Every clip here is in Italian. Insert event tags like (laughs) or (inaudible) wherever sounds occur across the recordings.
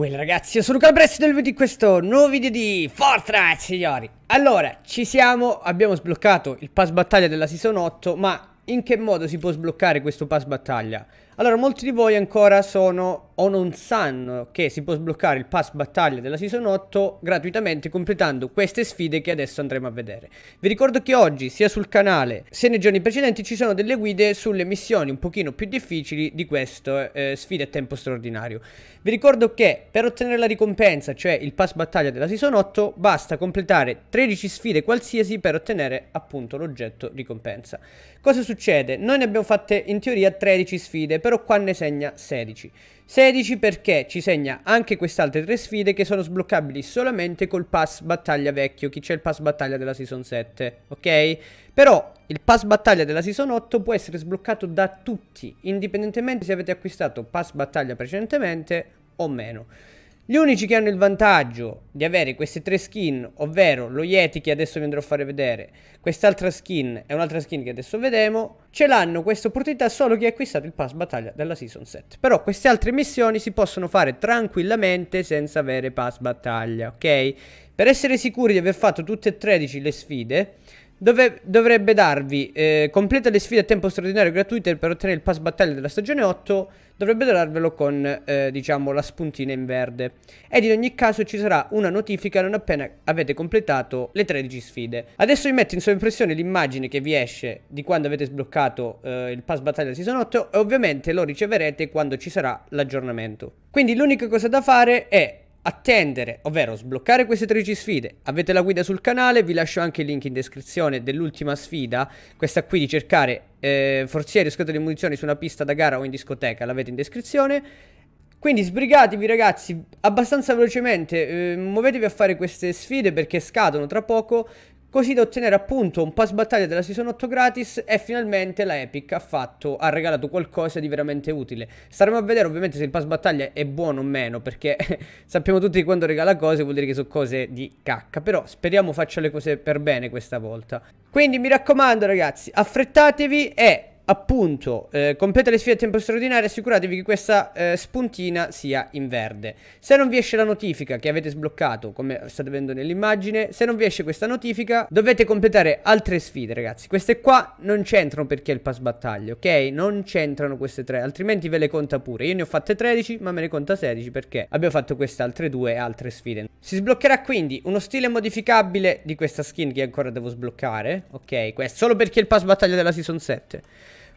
Well ragazzi, io sono Calbres del video di questo nuovo video di Fortnite signori Allora, ci siamo, abbiamo sbloccato il pass battaglia della season 8 Ma in che modo si può sbloccare questo pass battaglia? Allora, molti di voi ancora sono o non sanno che si può sbloccare il pass battaglia della season 8 gratuitamente completando queste sfide che adesso andremo a vedere. Vi ricordo che oggi sia sul canale sia nei giorni precedenti ci sono delle guide sulle missioni un pochino più difficili di queste eh, sfide a tempo straordinario. Vi ricordo che per ottenere la ricompensa, cioè il pass battaglia della season 8, basta completare 13 sfide qualsiasi per ottenere appunto l'oggetto ricompensa. Cosa succede? Noi ne abbiamo fatte in teoria 13 sfide, però però qua ne segna 16. 16 perché ci segna anche queste altre tre sfide che sono sbloccabili solamente col pass battaglia vecchio, chi c'è il pass battaglia della season 7, ok? Però il pass battaglia della season 8 può essere sbloccato da tutti, indipendentemente se avete acquistato pass battaglia precedentemente o meno. Gli unici che hanno il vantaggio di avere queste tre skin, ovvero lo Yeti che adesso vi andrò a fare vedere, quest'altra skin e un'altra skin che adesso vedremo, ce l'hanno questa opportunità solo chi ha acquistato il pass battaglia della Season 7. Però queste altre missioni si possono fare tranquillamente senza avere pass battaglia, ok? Per essere sicuri di aver fatto tutte e 13 le sfide, dove dovrebbe darvi eh, completa le sfide a tempo straordinario gratuite per ottenere il pass battaglia della stagione 8 dovrebbe darvelo con eh, diciamo la spuntina in verde ed in ogni caso ci sarà una notifica non appena avete completato le 13 sfide adesso vi metto in sovraimpressione l'immagine che vi esce di quando avete sbloccato eh, il pass battaglia season 8 e ovviamente lo riceverete quando ci sarà l'aggiornamento quindi l'unica cosa da fare è attendere, ovvero sbloccare queste 13 sfide. Avete la guida sul canale, vi lascio anche il link in descrizione dell'ultima sfida, questa qui di cercare eh, forzieri o scatole di munizioni su una pista da gara o in discoteca, l'avete in descrizione. Quindi sbrigatevi ragazzi abbastanza velocemente, eh, muovetevi a fare queste sfide perché scadono tra poco, così da ottenere appunto un pass battaglia della season 8 gratis e finalmente la Epic ha fatto, ha regalato qualcosa di veramente utile. Staremo a vedere ovviamente se il pass battaglia è buono o meno, perché (laughs) sappiamo tutti che quando regala cose vuol dire che sono cose di cacca, però speriamo faccia le cose per bene questa volta. Quindi mi raccomando ragazzi, affrettatevi e appunto eh, completa le sfide a tempo straordinario assicuratevi che questa eh, spuntina sia in verde se non vi esce la notifica che avete sbloccato come state vedendo nell'immagine se non vi esce questa notifica dovete completare altre sfide ragazzi queste qua non c'entrano perché è il pass battaglia ok non c'entrano queste tre altrimenti ve le conta pure io ne ho fatte 13 ma me ne conta 16 perché abbiamo fatto queste altre due altre sfide si sbloccherà quindi uno stile modificabile di questa skin che ancora devo sbloccare ok questo solo perché è il pass battaglia della season 7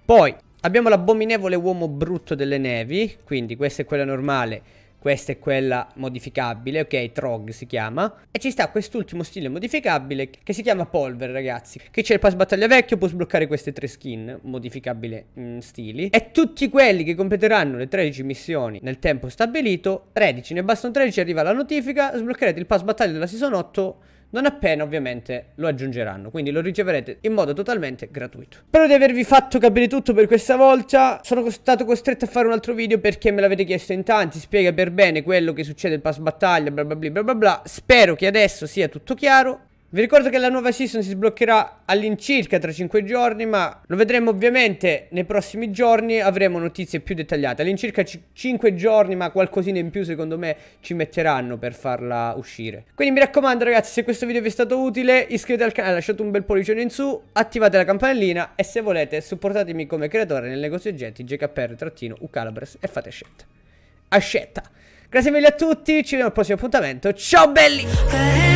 poi abbiamo l'abominevole uomo brutto delle nevi, quindi questa è quella normale, questa è quella modificabile, ok, Trog si chiama. E ci sta quest'ultimo stile modificabile che si chiama Polver, ragazzi. Che c'è il pass battaglia vecchio, può sbloccare queste tre skin modificabile in stili. E tutti quelli che completeranno le 13 missioni nel tempo stabilito, 13, ne bastano 13, arriva la notifica, sbloccherete il pass battaglia della season 8 non appena ovviamente lo aggiungeranno, quindi lo riceverete in modo totalmente gratuito. Spero di avervi fatto capire tutto per questa volta, sono stato costretto a fare un altro video perché me l'avete chiesto in tanti, spiega per bene quello che succede il pass battaglia, bla bla bla bla bla, spero che adesso sia tutto chiaro, vi ricordo che la nuova season si sbloccherà all'incirca tra 5 giorni, ma lo vedremo ovviamente nei prossimi giorni, avremo notizie più dettagliate. All'incirca 5 giorni, ma qualcosina in più secondo me ci metteranno per farla uscire. Quindi mi raccomando ragazzi, se questo video vi è stato utile, iscrivetevi al canale, lasciate un bel pollicione in su, attivate la campanellina e se volete supportatemi come creatore nel negozio oggetti jkpr-ucalabres e fate scelta. Ascetta! Grazie mille a tutti, ci vediamo al prossimo appuntamento. Ciao belli!